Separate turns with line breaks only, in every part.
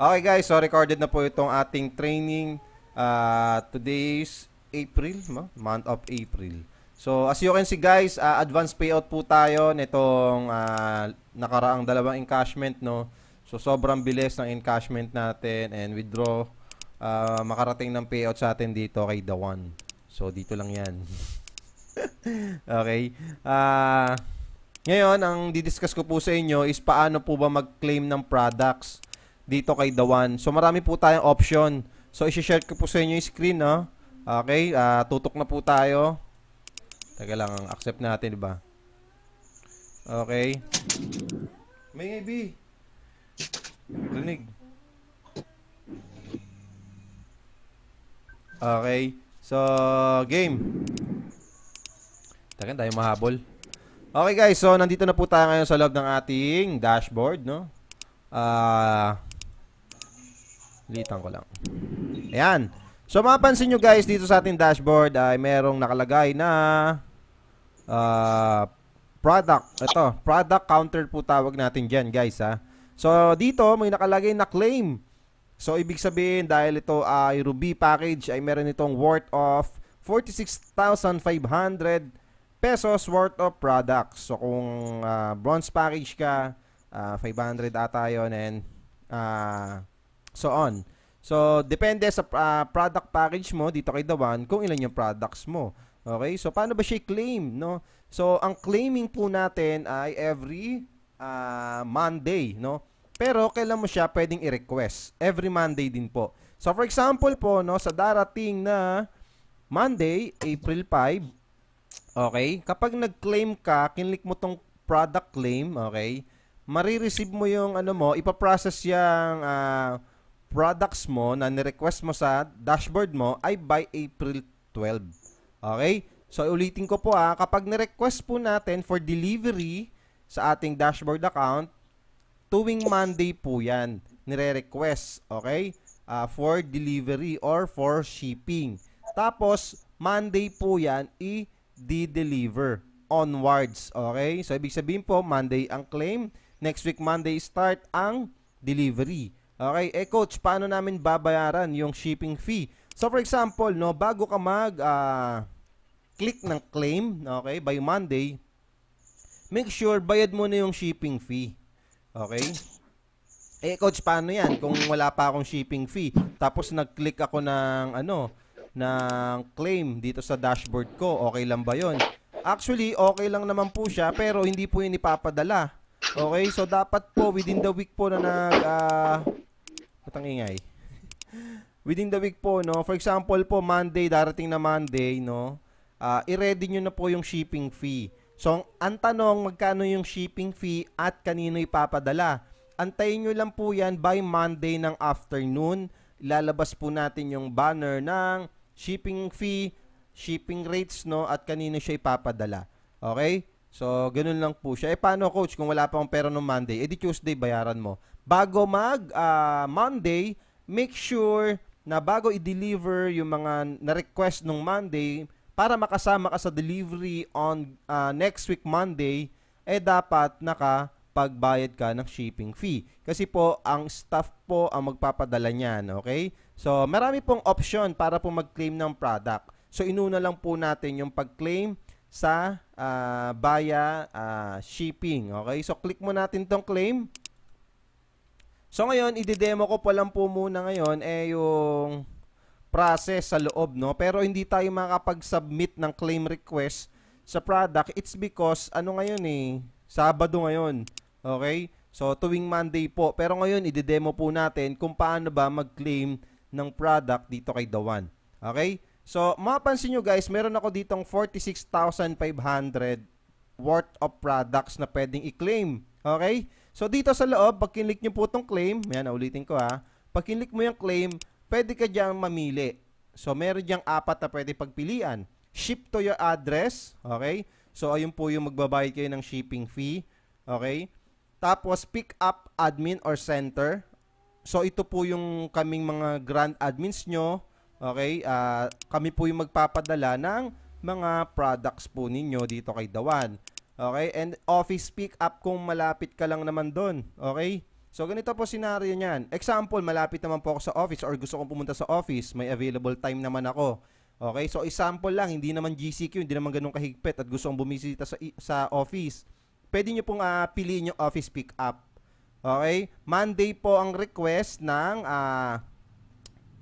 Okay guys, so recorded na po itong ating training. Uh, today is April, no? month of April. So as you can see guys, uh, advance payout po tayo nitong uh, nakaraang dalawang encashment. No? So sobrang bilis ng encashment natin and withdraw. Uh, makarating ng payout sa atin dito kay The One. So dito lang yan. okay. Uh, ngayon, ang didiscuss ko po sa inyo is paano po ba mag-claim ng products dito kay Dawan. So marami po tayong option. So i-share ko po sa inyo yung screen, no? Okay, uh, tutok na po tayo. Taga lang, accept natin, di ba? Okay. Maybe. Rinig. Okay. So, game. Tagan tayo mahabol. Okay guys, so nandito na po tayo ngayon sa loob ng ating dashboard, no? Ah... Uh, Litan ko lang. Ayan. So mapansin nyo guys dito sa ating dashboard ay merong nakalagay na uh, product. Ito, product counter po tawag natin dyan guys ha. So dito may nakalagay na claim. So ibig sabihin dahil ito ay Ruby package ay meron itong worth of 46,500 pesos worth of products. So kung uh, bronze package ka, uh, ah, 500 ata yun and uh, So on. So depende sa uh, product package mo dito kay Dawan kung ilan yung products mo. Okay? So paano ba siya claim, no? So ang claiming po natin ay every uh, Monday, no? Pero kailan mo siya pwedeng i-request? Every Monday din po. So for example po, no, sa darating na Monday, April 5, okay? Kapag nag-claim ka, kinlik mo tong product claim, okay? Marireceive mo yung ano mo, ipaprocess yung uh, products mo na ni-request mo sa dashboard mo ay by April 12. Okay? So, ulitin ko po ha, ah. kapag ni-request po natin for delivery sa ating dashboard account, tuwing Monday po yan, nire-request, okay? Uh, for delivery or for shipping. Tapos, Monday po yan, i-deliver onwards, okay? So, ibig sabihin po, Monday ang claim, next week Monday start ang delivery. Okay, eh coach, paano namin babayaran yung shipping fee? So for example, no, bago ka mag uh, click ng claim, okay, by Monday, make sure bayad mo na yung shipping fee. Okay? Eh coach, paano 'yan kung wala pa akong shipping fee? Tapos nag-click ako ng ano, ng claim dito sa dashboard ko. Okay lang ba 'yon? Actually, okay lang naman po siya pero hindi po 'yun ipapadala. Okay? So dapat po within the week po na nag uh, Putang ingay. Within the week po, no? For example po, Monday, darating na Monday, no? Uh, i-ready nyo na po yung shipping fee. So, ang tanong, magkano yung shipping fee at kanino ipapadala? Antayin nyo lang po yan by Monday ng afternoon. Lalabas po natin yung banner ng shipping fee, shipping rates, no? At kanino siya ipapadala. Okay? So, ganun lang po siya. Eh, paano coach kung wala pa akong pera no Monday? Eh, Tuesday bayaran mo bago mag uh, Monday, make sure na bago i-deliver yung mga na-request nung Monday, para makasama ka sa delivery on uh, next week Monday, eh dapat nakapagbayad ka ng shipping fee. Kasi po, ang staff po ang magpapadala niyan, okay? So, marami pong option para po mag-claim ng product. So, inuna lang po natin yung pag-claim sa uh, via uh, shipping, okay? So, click mo natin tong claim. So ngayon, idedemo ko pa lang po muna ngayon eh yung process sa loob, no? Pero hindi tayo makapag submit ng claim request sa product. It's because, ano ngayon eh, Sabado ngayon. Okay? So, tuwing Monday po. Pero ngayon, idedemo po natin kung paano ba mag-claim ng product dito kay Dawan. Okay? So, mapansin nyo guys, meron ako ditong 46,500 worth of products na pwedeng i-claim. Okay? So dito sa loob, pag kinlik nyo po itong claim, yan, ulitin ko ha. Pag kinlik mo yung claim, pwede ka dyan mamili. So meron dyang apat na pwede pagpilian. Ship to your address, okay? So ayun po yung magbabayad kayo ng shipping fee, okay? Tapos pick up admin or center. So ito po yung kaming mga grand admins nyo, okay? Uh, kami po yung magpapadala ng mga products po ninyo dito kay Dawan. Okay? And office pick up kung malapit ka lang naman doon. Okay? So ganito po scenario niyan. Example, malapit naman po ako sa office or gusto kong pumunta sa office, may available time naman ako. Okay? So example lang, hindi naman GCQ, hindi naman ganun kahigpit at gusto kong bumisita sa sa office. Pwede niyo pong uh, piliin yung office pick up. Okay? Monday po ang request ng uh,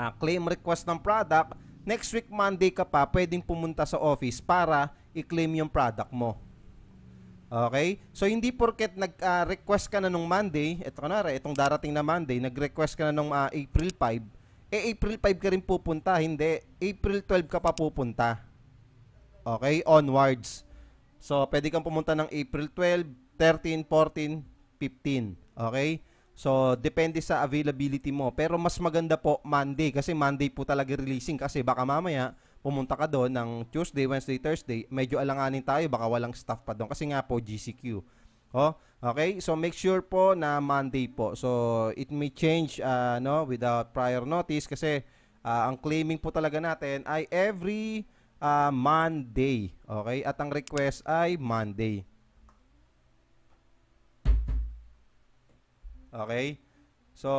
uh, claim request ng product. Next week Monday ka pa, pwedeng pumunta sa office para i-claim yung product mo. Okay? So, hindi porket nag-request ah, uh, ka na nung Monday, eto kanara, itong darating na Monday, nag-request ka na nung uh, April 5, eh April 5 ka rin pupunta, hindi. April 12 ka pa pupunta. Okay? Onwards. So, pwede kang pumunta ng April 12, 13, 14, 15. Okay? So, depende sa availability mo. Pero mas maganda po Monday kasi Monday po talaga releasing kasi baka mamaya pumunta ka doon ng Tuesday, Wednesday, Thursday, medyo alanganin tayo, baka walang staff pa doon kasi nga po GCQ. Oh, okay? So make sure po na Monday po. So it may change uh, no without prior notice kasi uh, ang claiming po talaga natin ay every uh, Monday. Okay? At ang request ay Monday. Okay? So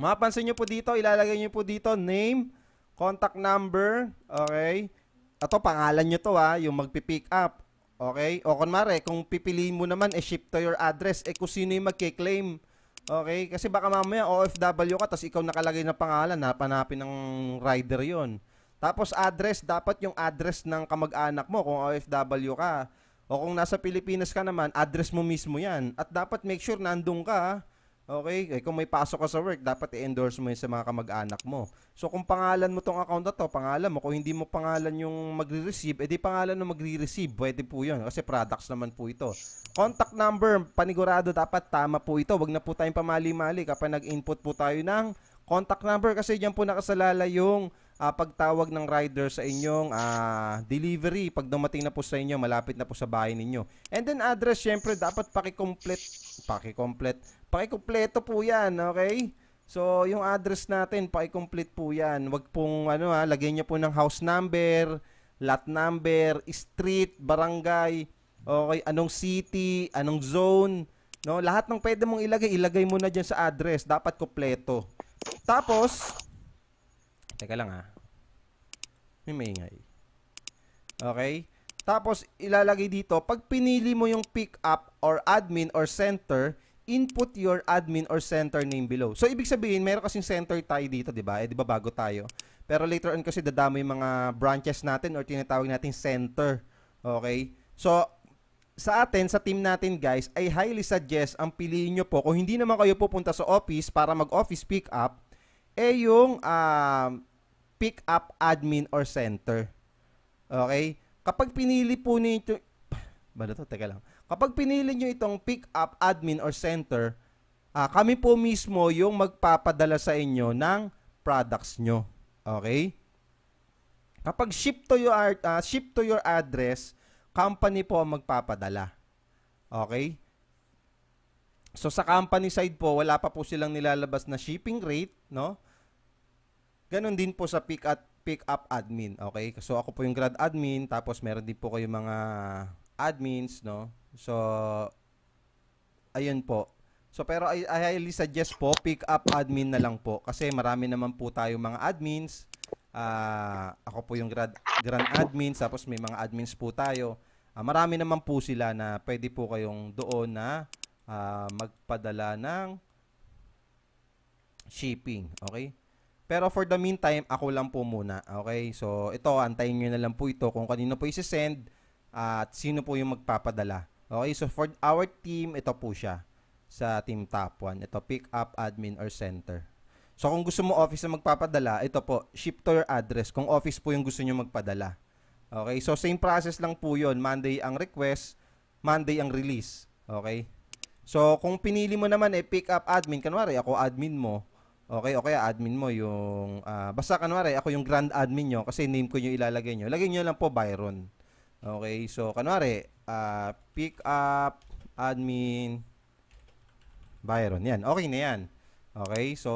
mapapansin niyo po dito, ilalagay niyo po dito name Contact number, okay? Ato, pangalan nyo to ha, yung magpipick up. Okay? O kunwari, kung pipiliin mo naman, eh, ship to your address, e kung sino yung magkiklaim. Okay? Kasi baka mamaya OFW ka, tapos ikaw nakalagay na pangalan, napanapin ng rider yon. Tapos address, dapat yung address ng kamag-anak mo kung OFW ka. O kung nasa Pilipinas ka naman, address mo mismo yan. At dapat make sure nandun ka, Okay, eh, kung may pasok ka sa work, dapat i-endorse mo 'yan sa mga kamag-anak mo. So kung pangalan mo tong account na to, pangalan mo, kung hindi mo pangalan yung magre-receive, edi eh, pangalan ng magre-receive, pwede po 'yon kasi products naman po ito. Contact number, panigurado dapat tama po ito. Huwag na po tayong pamali-mali kapag nag-input po tayo ng contact number kasi diyan po nakasalala yung uh, pagtawag ng rider sa inyong uh, delivery pag dumating na po sa inyo, malapit na po sa bahay ninyo. And then address, syempre, dapat paki-complete, paki-complete, paki-kompleto po yan, okay? So, yung address natin, paki-complete po yan. Huwag pong, ano ha, ah, lagyan nyo po ng house number, lot number, street, barangay, okay, anong city, anong zone, no? Lahat ng pwede mong ilagay, ilagay mo na dyan sa address. Dapat kompleto. Tapos, Teka lang ha. Ah. May maingay. Okay? Tapos, ilalagay dito, pag pinili mo yung pick up or admin or center, input your admin or center name below. So, ibig sabihin, meron kasing center tayo dito, di ba? Eh, di ba bago tayo? Pero later on kasi dadami yung mga branches natin or tinatawag natin center. Okay? So, sa atin, sa team natin guys, I highly suggest ang piliin nyo po, kung hindi naman kayo pupunta sa office para mag-office pick up, eh yung uh, pick up admin or center. Okay? Kapag pinili po ninyo Bala to, teka lang. Kapag pinili niyo itong pick up admin or center, uh, kami po mismo yung magpapadala sa inyo ng products nyo. Okay? Kapag ship to your uh, ship to your address, company po ang magpapadala. Okay? So sa company side po, wala pa po silang nilalabas na shipping rate, no? Ganon din po sa pick at pick up admin, okay? So ako po yung grad admin, tapos meron din po kayong mga admins, no? So ayun po. So pero I, I highly suggest po pick up admin na lang po kasi marami naman po tayo mga admins. Uh, ako po yung grad grand admin tapos may mga admins po tayo. Uh, marami naman po sila na pwede po kayong doon na uh, magpadala ng shipping, okay? Pero for the meantime, ako lang po muna. Okay? So, ito, antayin nyo na lang po ito kung kanino po isi-send at sino po yung magpapadala. Okay? So, for our team, ito po siya sa team top 1. Ito, pick up, admin, or center. So, kung gusto mo office na magpapadala, ito po, ship to your address kung office po yung gusto nyo magpadala. Okay? So, same process lang po yon Monday ang request, Monday ang release. Okay? So, kung pinili mo naman eh, pick up admin, kanwari ako admin mo, Okay, okay, admin mo yung uh, basta kanwari ako yung grand admin nyo kasi name ko yung ilalagay nyo. Lagay nyo lang po Byron. Okay, so kanwari uh, ah, pick up admin Byron. Yan, okay na yan. Okay, so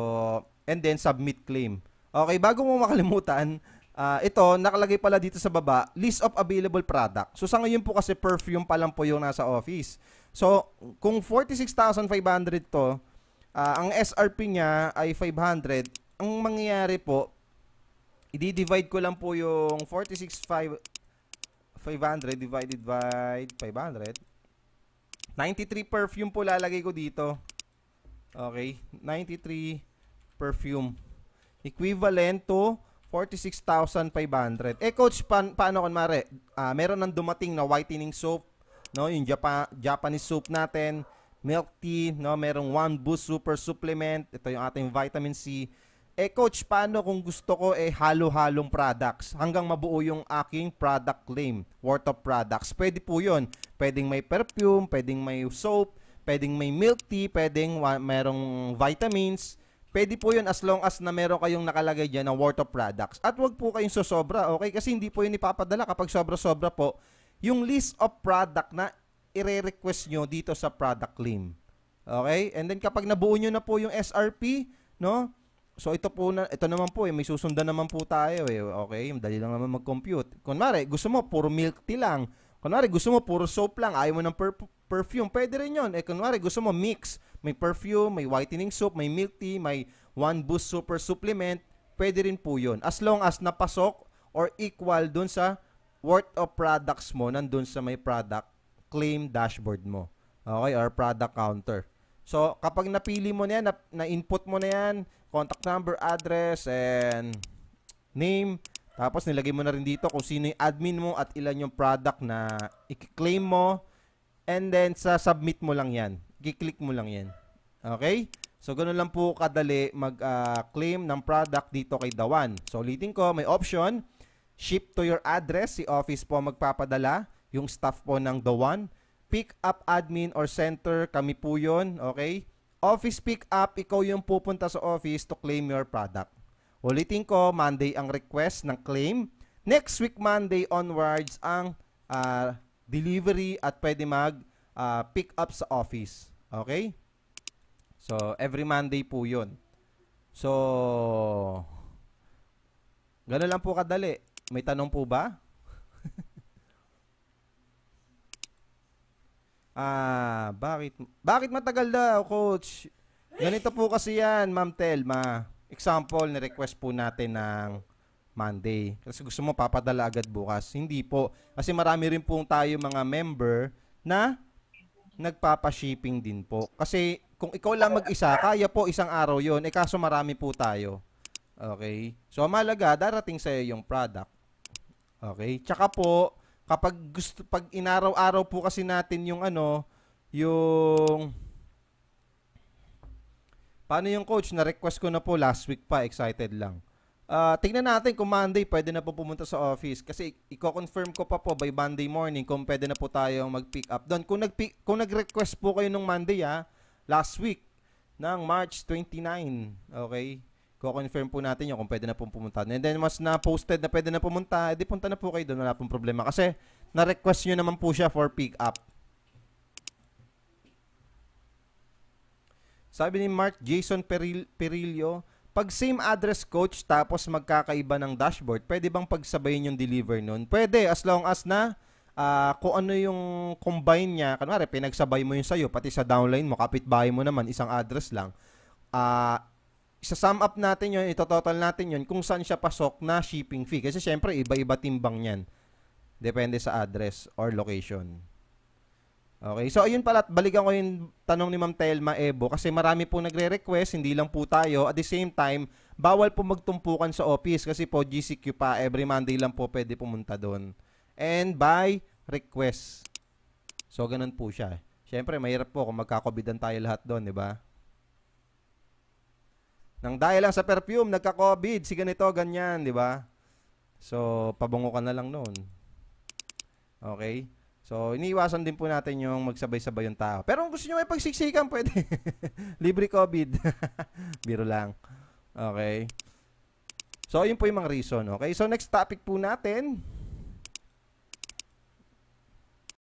and then submit claim. Okay, bago mo makalimutan, uh, ito nakalagay pala dito sa baba, list of available product. So sa ngayon po kasi perfume pa lang po yung nasa office. So kung 46,500 to, Uh, ang SRP niya ay 500. Ang mangyayari po, i-divide ko lang po yung 46,500 divided by 500. 93 perfume po lalagay ko dito. Okay, 93 perfume. Equivalent to 46,500. Eh coach, pa- paano kun mare? Uh, ah, meron nang dumating na whitening soap, no? Yung Japan Japanese soap natin milk tea, no? merong One Boost Super Supplement, ito yung ating vitamin C. Eh coach, paano kung gusto ko eh halo-halong products hanggang mabuo yung aking product claim, worth of products? Pwede po yun. Pwedeng may perfume, pwedeng may soap, pwedeng may milk tea, pwedeng merong vitamins. Pwede po yun as long as na meron kayong nakalagay dyan na worth of products. At wag po kayong sosobra, okay? Kasi hindi po yun ipapadala kapag sobra-sobra po. Yung list of product na ire-request nyo dito sa product claim. Okay? And then kapag nabuo nyo na po yung SRP, no? So ito po na ito naman po eh, may susundan naman po tayo eh. Okay, Madali lang naman mag-compute. Kunwari, gusto mo puro milk tea lang. Kunwari, gusto mo puro soap lang, ayaw mo ng per- perfume, pwede rin 'yon. Eh kunwari, gusto mo mix, may perfume, may whitening soap, may milk tea, may one boost super supplement, pwede rin po 'yon. As long as napasok or equal dun sa worth of products mo nandun sa may product claim dashboard mo. Okay, or product counter. So, kapag napili mo na yan, na-input mo na yan, contact number, address, and name, tapos nilagay mo na rin dito kung sino yung admin mo at ilan yung product na i-claim mo, and then sa submit mo lang yan. I-click mo lang yan. Okay? So, ganun lang po kadali mag-claim ah, uh, ng product dito kay Dawan. So, ulitin ko, may option, ship to your address, si office po magpapadala yung staff po ng The One. Pick up admin or center, kami po yun, okay? Office pick up, ikaw yung pupunta sa office to claim your product. Ulitin ko, Monday ang request ng claim. Next week, Monday onwards, ang uh, delivery at pwede mag uh, pick up sa office. Okay? So, every Monday po yun. So, gano'n lang po kadali. May tanong po ba? Ah, bakit bakit matagal daw, coach? Ganito po kasi 'yan, Ma'am Telma. Example, ni-request po natin ng Monday. Kasi gusto mo papadala agad bukas. Hindi po. Kasi marami rin po tayo mga member na nagpapa-shipping din po. Kasi kung ikaw lang mag-isa, kaya po isang araw yon. Eh kaso marami po tayo. Okay? So, mahalaga, darating sa'yo yung product. Okay? Tsaka po, kapag gusto pag inaraw-araw po kasi natin yung ano, yung Paano yung coach? Na-request ko na po last week pa. Excited lang. Uh, tingnan natin kung Monday pwede na po pumunta sa office. Kasi i-confirm ko pa po by Monday morning kung pwede na po tayo mag-pick up doon. Kung, nag kung nag-request po kayo nung Monday ha, ah, last week ng March 29, okay? Ko-confirm po natin yun kung pwede na pong pumunta. And then once na-posted na pwede na pumunta, edi eh, punta na po kayo doon. Wala pong problema. Kasi na-request nyo naman po siya for pick up. Sabi ni Mark Jason Peril Perilio, pag same address coach tapos magkakaiba ng dashboard, pwede bang pagsabayin yung deliver nun? Pwede, as long as na uh, kung ano yung combine niya, kanwari, pinagsabay mo yung sa'yo, pati sa downline mo, kapitbahay mo naman, isang address lang. Uh, isa-sum up natin yon, ito-total natin yon kung saan siya pasok na shipping fee. Kasi syempre, iba-iba timbang niyan Depende sa address or location. Okay, so ayun pala, balikan ko yung tanong ni Ma'am Telma Ebo kasi marami po nagre-request, hindi lang po tayo. At the same time, bawal po magtumpukan sa office kasi po GCQ pa, every Monday lang po pwede pumunta doon. And by request. So, ganun po siya. Siyempre, mahirap po kung magkakobidan tayo lahat doon, di ba? Nang dahil lang sa perfume, nagka-COVID, si ganito, ganyan, di ba? So, pabungo ka na lang noon. Okay? So, iniiwasan din po natin yung magsabay-sabay yung tao. Pero kung gusto nyo may pagsiksikan, pwede. Libre COVID. Biro lang. Okay? So, yun po yung mga reason. Okay? So, next topic po natin.